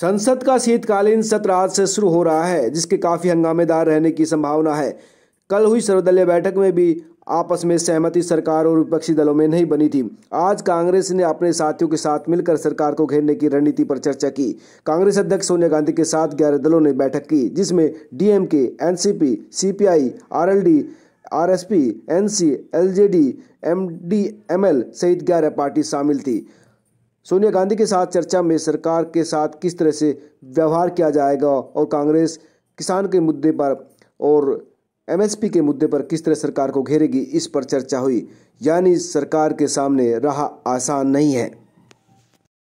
संसद का शीतकालीन सत्र आज से शुरू हो रहा है जिसके काफी हंगामेदार रहने की संभावना है कल हुई सर्वदलीय बैठक में भी आपस में सहमति सरकार और विपक्षी दलों में नहीं बनी थी आज कांग्रेस ने अपने साथियों के साथ मिलकर सरकार को घेरने की रणनीति पर चर्चा की कांग्रेस अध्यक्ष सोनिया गांधी के साथ ग्यारह दलों ने बैठक की जिसमें DMK NCP CPI RLD RSP NC LJD MDML सहित ग्यारह पार्टी शामिल थी सोनिया गांधी के साथ चर्चा में सरकार के साथ किस तरह से व्यवहार किया जाएगा और कांग्रेस किसान के मुद्दे पर और एमएसपी के मुद्दे पर किस तरह सरकार को घेरेगी इस पर चर्चा हुई यानी सरकार के सामने रहा आसान नहीं है